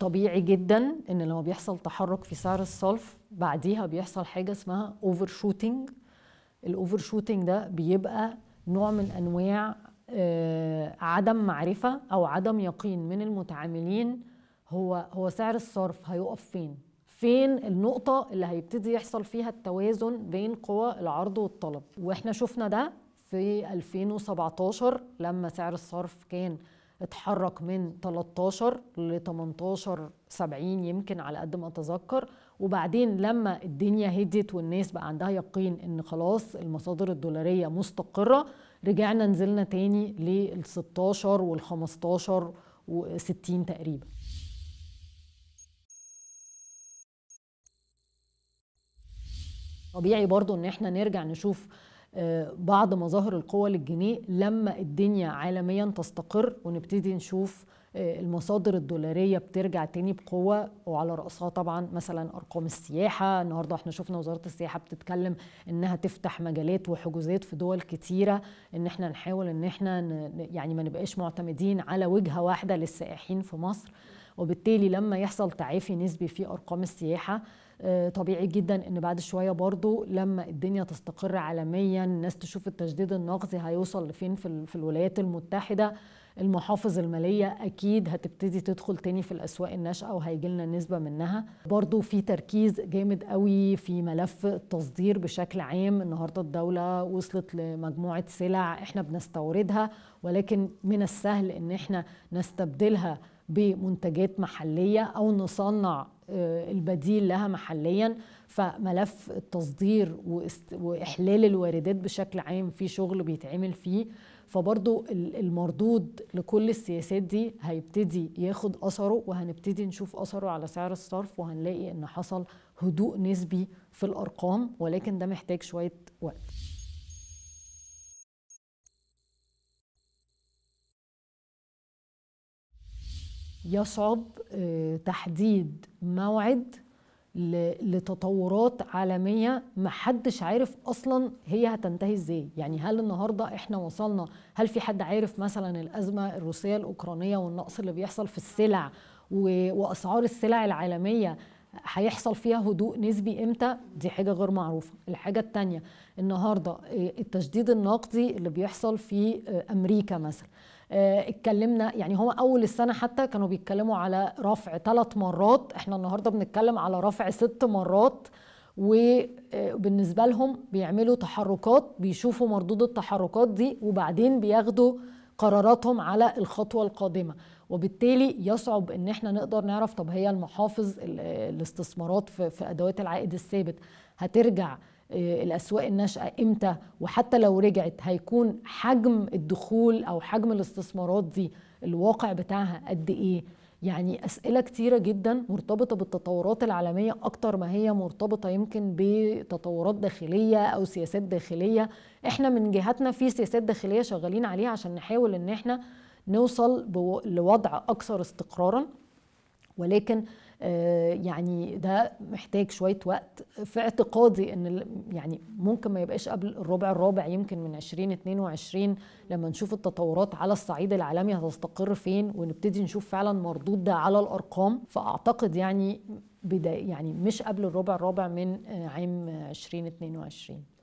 طبيعي جدا ان لما بيحصل تحرك في سعر الصرف بعديها بيحصل حاجه اسمها اوفر شوتنج الاوفر شوتنج ده بيبقى نوع من انواع آه، عدم معرفه او عدم يقين من المتعاملين هو هو سعر الصرف هيقف فين فين النقطة اللي هيبتدي يحصل فيها التوازن بين قوى العرض والطلب واحنا شفنا ده في 2017 لما سعر الصرف كان اتحرك من 13 ل 18 70 يمكن على قد ما اتذكر وبعدين لما الدنيا هديت والناس بقى عندها يقين ان خلاص المصادر الدولاريه مستقره رجعنا نزلنا تاني لل 16 وال 15 و 60 تقريبا طبيعي برضو ان احنا نرجع نشوف بعض مظاهر القوة للجنيه لما الدنيا عالميا تستقر ونبتدي نشوف آه، المصادر الدولاريه بترجع تاني بقوه وعلى راسها طبعا مثلا ارقام السياحه النهارده احنا شفنا وزاره السياحه بتتكلم انها تفتح مجالات وحجوزات في دول كتيره ان احنا نحاول ان احنا يعني ما نبقاش معتمدين على وجهه واحده للسائحين في مصر وبالتالي لما يحصل تعافي نسبي في ارقام السياحه آه، طبيعي جدا ان بعد شويه برضو لما الدنيا تستقر عالميا الناس تشوف التجديد النقدي هيوصل لفين في الولايات المتحده المحافظ الماليه اكيد هتبتدي تدخل تاني في الاسواق الناشئه وهيجي لنا نسبه منها برضو في تركيز جامد قوي في ملف التصدير بشكل عام النهارده الدوله وصلت لمجموعه سلع احنا بنستوردها ولكن من السهل ان احنا نستبدلها بمنتجات محلية أو نصنع آه، البديل لها محليا فملف التصدير وإحلال الواردات بشكل عام في شغل بيتعمل فيه فبرضو المردود لكل السياسات دي هيبتدي ياخد أثره وهنبتدي نشوف أثره على سعر الصرف وهنلاقي إن حصل هدوء نسبي في الأرقام ولكن ده محتاج شوية وقت يصعب آه، تحديد موعد لتطورات عالمية محدش عارف أصلا هي هتنتهي إزاي يعني هل النهاردة إحنا وصلنا هل في حد عارف مثلا الأزمة الروسية الأوكرانية والنقص اللي بيحصل في السلع وأسعار السلع العالمية هيحصل فيها هدوء نسبي امتى دي حاجه غير معروفه الحاجه الثانيه النهارده آه، التشديد النقدي اللي بيحصل في آه، امريكا مثلا آه، اتكلمنا يعني هو اول السنه حتى كانوا بيتكلموا على رفع ثلاث مرات احنا النهارده بنتكلم على رفع ست مرات وبالنسبه آه، لهم بيعملوا تحركات بيشوفوا مردود التحركات دي وبعدين بياخدوا قراراتهم على الخطوه القادمه وبالتالي يصعب ان احنا نقدر نعرف طب هي المحافظ آه، الاستثمارات في ادوات العائد الثابت هترجع آه، الأسواق الناشئة إمتى وحتى لو رجعت هيكون حجم الدخول أو حجم الاستثمارات دي الواقع بتاعها قد إيه يعني أسئلة كتيرة جدا مرتبطة بالتطورات العالمية أكتر ما هي مرتبطة يمكن بتطورات داخلية أو سياسات داخلية إحنا من جهتنا في سياسات داخلية شغالين عليها عشان نحاول إن إحنا نوصل لوضع أكثر استقرارا ولكن آه، يعني ده محتاج شويه وقت في اعتقادي ان يعني ممكن ما يبقاش قبل الربع الرابع يمكن من 2022 لما نشوف التطورات على الصعيد العالمي هتستقر فين ونبتدي نشوف فعلا مردود ده على الارقام فاعتقد يعني بداية يعني مش قبل الربع الرابع من آه، عام 2022